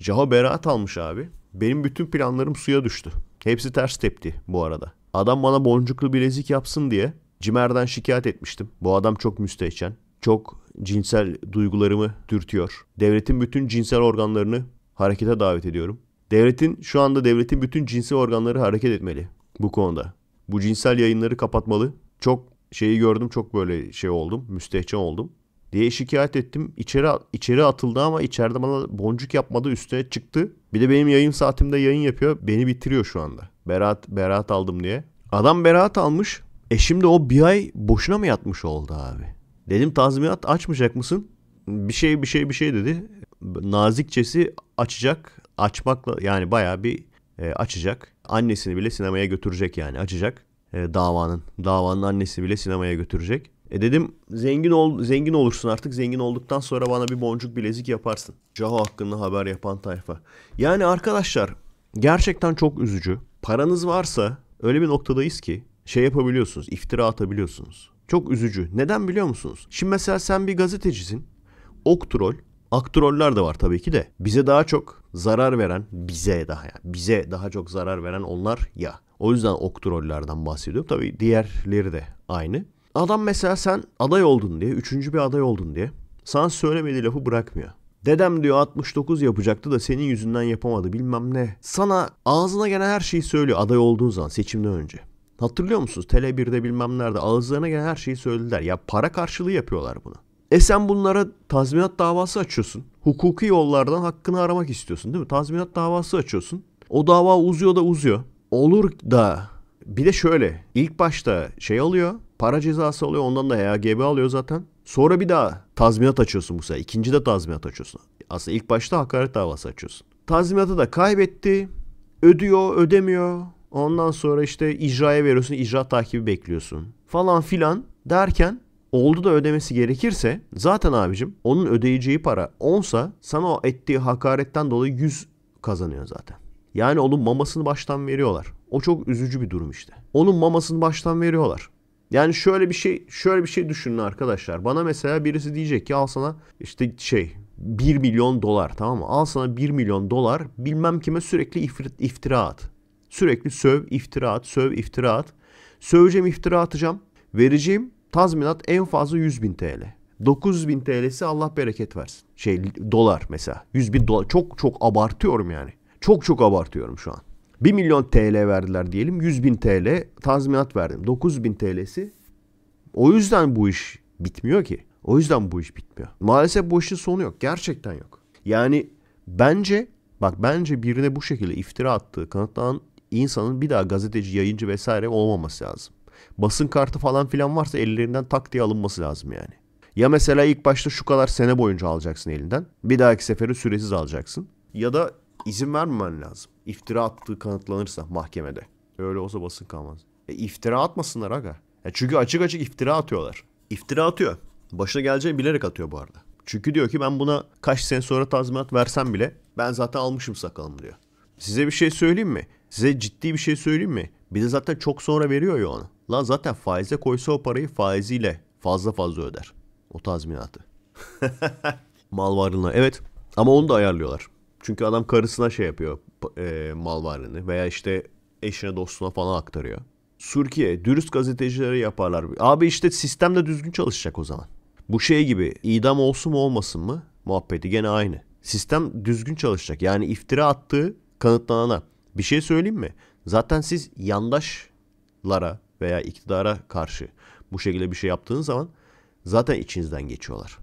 Caho beraat almış abi. Benim bütün planlarım suya düştü. Hepsi ters tepti bu arada. Adam bana boncuklu bilezik yapsın diye Cimer'den şikayet etmiştim. Bu adam çok müstehcen. Çok cinsel duygularımı dürtüyor. Devletin bütün cinsel organlarını harekete davet ediyorum. Devletin şu anda devletin bütün cinsel organları hareket etmeli bu konuda. Bu cinsel yayınları kapatmalı. Çok şeyi gördüm çok böyle şey oldum müstehcen oldum diye şikayet ettim. İçeri, içeri atıldı ama içeride bana boncuk yapmadı üstüne çıktı. Bir de benim yayın saatimde yayın yapıyor. Beni bitiriyor şu anda. Berat beraat aldım diye. Adam Berat almış. E şimdi o bir ay boşuna mı yatmış oldu abi? Dedim tazminat açmayacak mısın? Bir şey bir şey bir şey dedi. Nazikçesi açacak. Açmakla yani baya bir e, açacak. Annesini bile sinemaya götürecek yani açacak. E, davanın. Davanın annesi bile sinemaya götürecek. E dedim zengin ol zengin olursun artık. Zengin olduktan sonra bana bir boncuk bilezik yaparsın. Jaho hakkında haber yapan tayfa. Yani arkadaşlar gerçekten çok üzücü. Paranız varsa öyle bir noktadayız ki şey yapabiliyorsunuz, iftira atabiliyorsunuz. Çok üzücü. Neden biliyor musunuz? Şimdi mesela sen bir gazetecisin. Oktrol, aktroller de var tabii ki de. Bize daha çok zarar veren, bize daha yani bize daha çok zarar veren onlar ya. O yüzden oktrollerden bahsediyorum. Tabii diğerleri de aynı. Adam mesela sen aday oldun diye, üçüncü bir aday oldun diye sana söylemediği lafı bırakmıyor. Dedem diyor 69 yapacaktı da senin yüzünden yapamadı bilmem ne. Sana ağzına gelen her şeyi söylüyor aday olduğun zaman seçimden önce. Hatırlıyor musunuz? Tele1'de bilmem nerede ağızlarına gelen her şeyi söylediler. Ya para karşılığı yapıyorlar bunu. E sen bunlara tazminat davası açıyorsun. Hukuki yollardan hakkını aramak istiyorsun değil mi? Tazminat davası açıyorsun. O dava uzuyor da uzuyor. Olur da bir de şöyle ilk başta şey alıyor Para cezası alıyor ondan da EAGB alıyor zaten. Sonra bir daha tazminat açıyorsun bu sefer. İkinci de tazminat açıyorsun. Aslında ilk başta hakaret davası açıyorsun. Tazminatı da kaybetti. Ödüyor, ödemiyor. Ondan sonra işte icraya veriyorsun, icra takibi bekliyorsun. Falan filan derken oldu da ödemesi gerekirse zaten abicim onun ödeyeceği para 10 sana o ettiği hakaretten dolayı 100 kazanıyor zaten. Yani onun mamasını baştan veriyorlar. O çok üzücü bir durum işte. Onun mamasını baştan veriyorlar. Yani şöyle bir şey şöyle bir şey düşünün arkadaşlar. Bana mesela birisi diyecek ki al sana işte şey 1 milyon dolar tamam mı? Al sana 1 milyon dolar bilmem kime sürekli iftira at. Sürekli söv iftira at, söv iftira at. Söveceğim iftira atacağım. Vereceğim tazminat en fazla 100 bin TL. 900 bin TL'si Allah bereket versin. Şey dolar mesela. 100 bin dolar. Çok çok abartıyorum yani. Çok çok abartıyorum şu an. 1 milyon TL verdiler diyelim. 100 bin TL tazminat verdim. 9 bin TL'si. O yüzden bu iş bitmiyor ki. O yüzden bu iş bitmiyor. Maalesef bu işin sonu yok. Gerçekten yok. Yani bence bak bence birine bu şekilde iftira attığı kanıtlanan insanın bir daha gazeteci, yayıncı vesaire olmaması lazım. Basın kartı falan filan varsa ellerinden tak diye alınması lazım yani. Ya mesela ilk başta şu kadar sene boyunca alacaksın elinden. Bir dahaki seferi süresiz alacaksın. Ya da izin vermemen lazım iftira attığı kanıtlanırsa mahkemede. Öyle olsa basın kalmaz. E iftira atmasınlar aga. E çünkü açık açık iftira atıyorlar. İftira atıyor. Başına geleceğini bilerek atıyor bu arada. Çünkü diyor ki ben buna kaç sene sonra tazminat versem bile ben zaten almışım sakalımı diyor. Size bir şey söyleyeyim mi? Size ciddi bir şey söyleyeyim mi? Bir de zaten çok sonra veriyor ya onu. Lan zaten faize koysa o parayı faiziyle fazla fazla öder. O tazminatı. Mal varlığına evet ama onu da ayarlıyorlar. Çünkü adam karısına şey yapıyor e, mal varlığını veya işte eşine dostuna falan aktarıyor. Türkiye dürüst gazetecileri yaparlar. Abi işte sistem de düzgün çalışacak o zaman. Bu şey gibi idam olsun mu olmasın mı muhabbeti gene aynı. Sistem düzgün çalışacak. Yani iftira attığı kanıtlanana. Bir şey söyleyeyim mi? Zaten siz yandaşlara veya iktidara karşı bu şekilde bir şey yaptığınız zaman zaten içinizden geçiyorlar.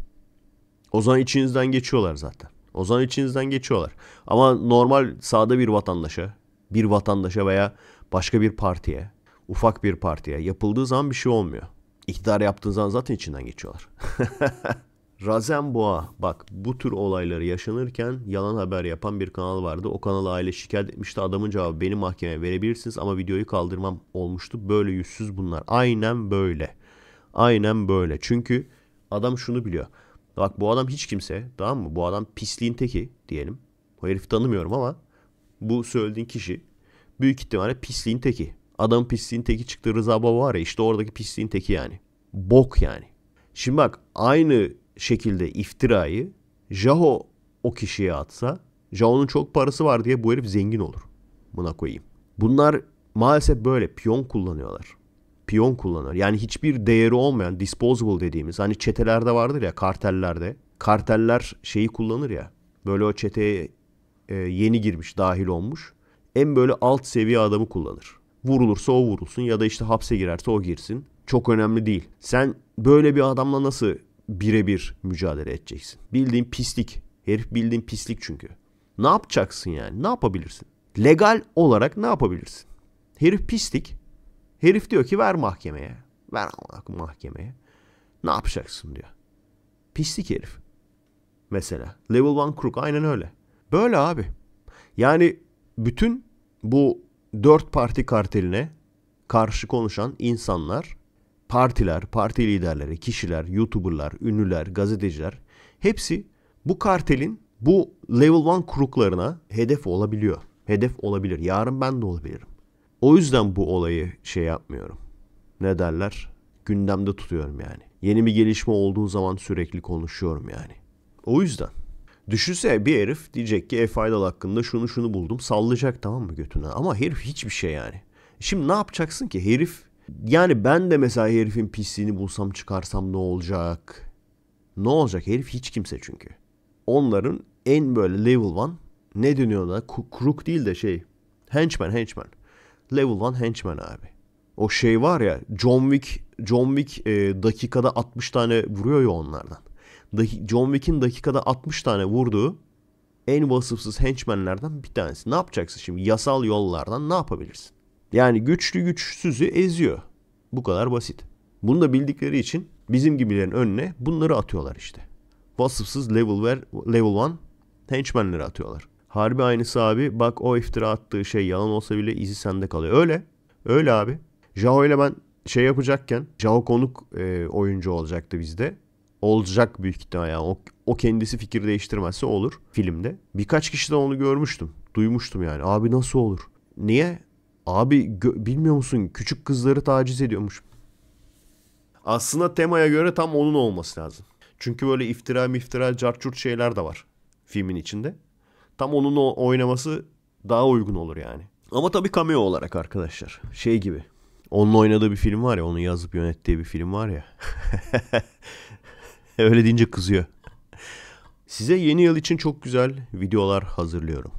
O zaman içinizden geçiyorlar zaten. O zaman içinizden geçiyorlar. Ama normal sağda bir vatandaşa, bir vatandaşa veya başka bir partiye, ufak bir partiye yapıldığı zaman bir şey olmuyor. İktidar yaptığı zaman zaten içinden geçiyorlar. Razem Boğa bak bu tür olayları yaşanırken yalan haber yapan bir kanal vardı. O kanala aile şikayet etmişti. Adamın cevabı beni mahkemeye verebilirsiniz ama videoyu kaldırmam olmuştu. Böyle yüzsüz bunlar. Aynen böyle. Aynen böyle. Çünkü adam şunu biliyor. Bak bu adam hiç kimse tamam mı? Bu adam pisliğin teki diyelim. O herifi tanımıyorum ama bu söylediğin kişi büyük ihtimalle pisliğin teki. Adam pisliğin teki çıktı Rıza Baba var ya işte oradaki pisliğin teki yani. Bok yani. Şimdi bak aynı şekilde iftirayı Jaho o kişiye atsa Jaho'nun çok parası var diye bu herif zengin olur. Buna koyayım. Bunlar maalesef böyle piyon kullanıyorlar piyon kullanır. Yani hiçbir değeri olmayan disposable dediğimiz hani çetelerde vardır ya kartellerde. Karteller şeyi kullanır ya. Böyle o çeteye e, yeni girmiş, dahil olmuş. En böyle alt seviye adamı kullanır. Vurulursa o vurulsun ya da işte hapse girerse o girsin. Çok önemli değil. Sen böyle bir adamla nasıl birebir mücadele edeceksin? Bildiğin pislik. Herif bildiğin pislik çünkü. Ne yapacaksın yani? Ne yapabilirsin? Legal olarak ne yapabilirsin? Herif pislik. Herif diyor ki ver mahkemeye. Ver mahkemeye. Ne yapacaksın diyor. Pislik herif. Mesela. Level 1 crook aynen öyle. Böyle abi. Yani bütün bu dört parti karteline karşı konuşan insanlar, partiler, parti liderleri, kişiler, youtuberlar, ünlüler, gazeteciler hepsi bu kartelin bu level 1 kruklarına hedef olabiliyor. Hedef olabilir. Yarın ben de olabilirim. O yüzden bu olayı şey yapmıyorum. Ne derler? Gündemde tutuyorum yani. Yeni bir gelişme olduğu zaman sürekli konuşuyorum yani. O yüzden. Düşünse bir herif diyecek ki Efe Aydal hakkında şunu şunu buldum. Sallayacak tamam mı götüne? Ama herif hiçbir şey yani. Şimdi ne yapacaksın ki? Herif yani ben de mesela herifin pisliğini bulsam çıkarsam ne olacak? Ne olacak? Herif hiç kimse çünkü. Onların en böyle level one ne dönüyor da kruk değil de şey henchman henchman. Level 1 Henchman abi. O şey var ya John Wick John Wick e, dakikada 60 tane vuruyor ya onlardan. John Wick'in dakikada 60 tane vurduğu en vasıfsız henchmenlerden bir tanesi. Ne yapacaksın şimdi? Yasal yollardan ne yapabilirsin? Yani güçlü güçsüzü eziyor. Bu kadar basit. Bunu da bildikleri için bizim gibilerin önüne bunları atıyorlar işte. Vasıfsız level ver, level 1 henchmenleri atıyorlar. Harbi aynısı abi. Bak o iftira attığı şey yalan olsa bile izi sende kalıyor. Öyle. Öyle abi. Jao ile ben şey yapacakken Jao konuk e, oyuncu olacaktı bizde. Olacak büyük ihtimal yani. O, o kendisi fikir değiştirmezse olur filmde. Birkaç kişi de onu görmüştüm. Duymuştum yani. Abi nasıl olur? Niye? Abi bilmiyor musun küçük kızları taciz ediyormuş. Aslında temaya göre tam onun olması lazım. Çünkü böyle iftira miftira carçurt şeyler de var filmin içinde tam onun o oynaması daha uygun olur yani. Ama tabii cameo olarak arkadaşlar. Şey gibi. Onun oynadığı bir film var ya. Onun yazıp yönettiği bir film var ya. Öyle deyince kızıyor. Size yeni yıl için çok güzel videolar hazırlıyorum.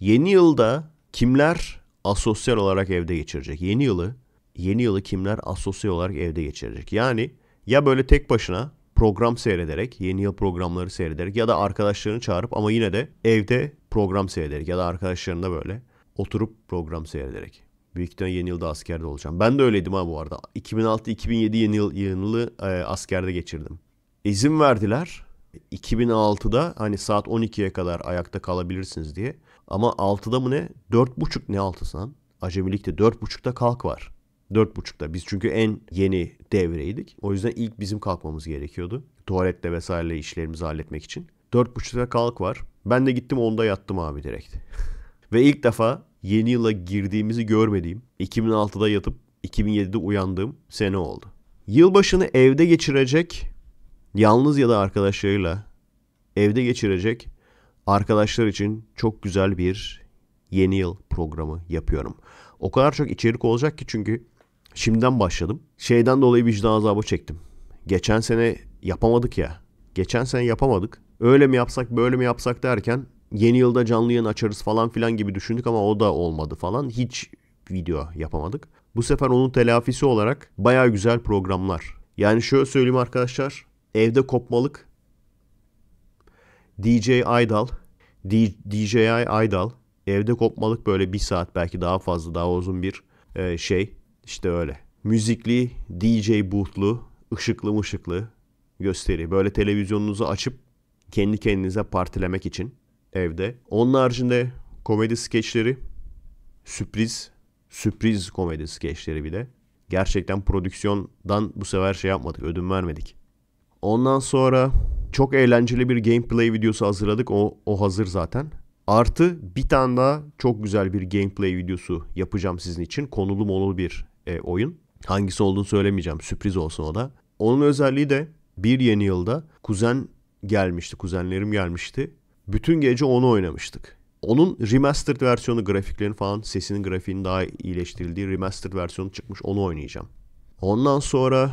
Yeni yılda kimler asosyal olarak evde geçirecek? Yeni yılı yeni yılı kimler asosyal olarak evde geçirecek? Yani ya böyle tek başına program seyrederek, yeni yıl programları seyrederek ya da arkadaşlarını çağırıp ama yine de evde program seyrederek ya da arkadaşlarında böyle oturup program seyrederek. Büyük ihtimalle yeni yılda askerde olacağım. Ben de öyleydim ha bu arada. 2006-2007 yeni yıl yılını e, askerde geçirdim. İzin verdiler. 2006'da hani saat 12'ye kadar ayakta kalabilirsiniz diye. Ama 6'da mı ne? 4.30 ne 6'sı lan? Acemilikte 4.30'da kalk var. 4.30'da. Biz çünkü en yeni devreydik. O yüzden ilk bizim kalkmamız gerekiyordu. Tuvalette vesaire işlerimizi halletmek için. 4.30'da kalk var. Ben de gittim onda yattım abi direkt. Ve ilk defa yeni yıla girdiğimizi görmediğim, 2006'da yatıp 2007'de uyandığım sene oldu. Yılbaşını evde geçirecek, yalnız ya da arkadaşlarıyla evde geçirecek arkadaşlar için çok güzel bir yeni yıl programı yapıyorum. O kadar çok içerik olacak ki çünkü Şimdiden başladım. Şeyden dolayı vicdan azabı çektim. Geçen sene yapamadık ya. Geçen sene yapamadık. Öyle mi yapsak böyle mi yapsak derken yeni yılda canlı yayın açarız falan filan gibi düşündük ama o da olmadı falan. Hiç video yapamadık. Bu sefer onun telafisi olarak baya güzel programlar. Yani şöyle söyleyeyim arkadaşlar. Evde kopmalık DJ Aydal D- DJI Aydal evde kopmalık böyle bir saat belki daha fazla daha uzun bir e, şey işte öyle. Müzikli, DJ boothlu, ışıklı mışıklı gösteri. Böyle televizyonunuzu açıp kendi kendinize partilemek için evde. Onun haricinde komedi skeçleri, sürpriz, sürpriz komedi skeçleri bir de. Gerçekten prodüksiyondan bu sefer şey yapmadık, ödün vermedik. Ondan sonra çok eğlenceli bir gameplay videosu hazırladık. O, o hazır zaten. Artı bir tane daha çok güzel bir gameplay videosu yapacağım sizin için. Konulu monulu bir e, oyun. Hangisi olduğunu söylemeyeceğim. Sürpriz olsun o da. Onun özelliği de bir yeni yılda kuzen gelmişti. Kuzenlerim gelmişti. Bütün gece onu oynamıştık. Onun remastered versiyonu grafiklerin falan sesinin grafiğinin daha iyileştirildiği remastered versiyonu çıkmış onu oynayacağım. Ondan sonra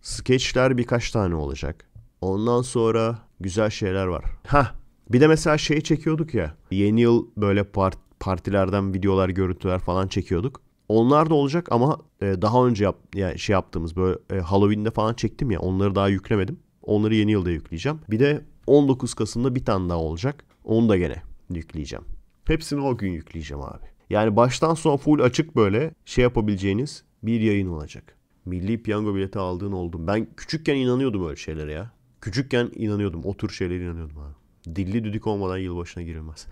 skeçler birkaç tane olacak. Ondan sonra güzel şeyler var. Ha bir de mesela şey çekiyorduk ya. Yeni yıl böyle part, partilerden videolar, görüntüler falan çekiyorduk. Onlar da olacak ama e, daha önce yap, yani şey yaptığımız böyle e, Halloween'de falan çektim ya onları daha yüklemedim. Onları yeni yılda yükleyeceğim. Bir de 19 Kasım'da bir tane daha olacak. Onu da gene yükleyeceğim. Hepsini o gün yükleyeceğim abi. Yani baştan sona full açık böyle şey yapabileceğiniz bir yayın olacak. Milli piyango bileti aldığın oldum. Ben küçükken inanıyordum öyle şeylere ya. Küçükken inanıyordum. O tür şeylere inanıyordum abi. Dilli düdük olmadan yılbaşına girilmez.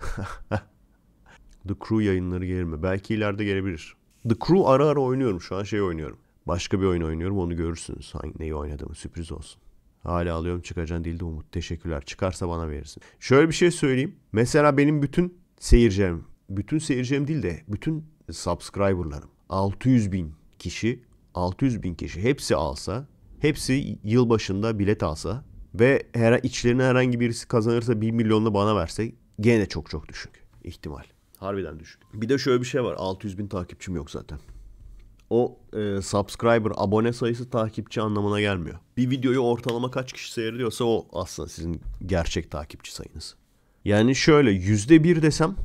The Crew yayınları gelir mi? Belki ileride gelebilir. The Crew ara ara oynuyorum. Şu an şey oynuyorum. Başka bir oyun oynuyorum onu görürsünüz. Hangi, neyi oynadığımı sürpriz olsun. Hala alıyorum çıkacan değildi Umut. Teşekkürler. Çıkarsa bana verirsin. Şöyle bir şey söyleyeyim. Mesela benim bütün seyircem, bütün seyircem değil de bütün subscriberlarım 600 bin kişi 600 bin kişi hepsi alsa hepsi yıl başında bilet alsa ve her, içlerine herhangi birisi kazanırsa 1 milyonla bana verse gene çok çok düşük ihtimal. Harbiden düşük. Bir de şöyle bir şey var. 600 bin takipçim yok zaten. O e, subscriber, abone sayısı takipçi anlamına gelmiyor. Bir videoyu ortalama kaç kişi seyrediyorsa o aslında sizin gerçek takipçi sayınız. Yani şöyle yüzde bir desem.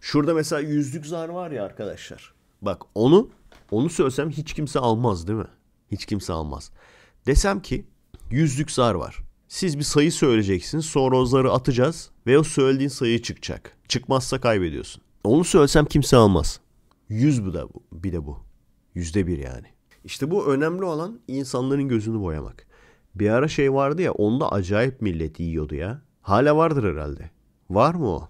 Şurada mesela yüzlük zar var ya arkadaşlar. Bak onu onu söylesem hiç kimse almaz değil mi? Hiç kimse almaz. Desem ki yüzlük zar var. Siz bir sayı söyleyeceksiniz. Sonra zarı atacağız ve o söylediğin sayı çıkacak. Çıkmazsa kaybediyorsun. Onu söylesem kimse almaz. Yüz bu da bu. Bir de bu. Yüzde bir yani. İşte bu önemli olan insanların gözünü boyamak. Bir ara şey vardı ya onda acayip millet yiyordu ya. Hala vardır herhalde. Var mı o?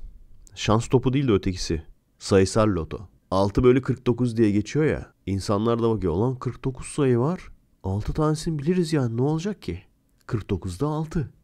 Şans topu değil de ötekisi. Sayısal loto. 6 bölü 49 diye geçiyor ya. İnsanlar da bakıyor. olan 49 sayı var. 6 tanesini biliriz yani ne olacak ki? 49'da 6.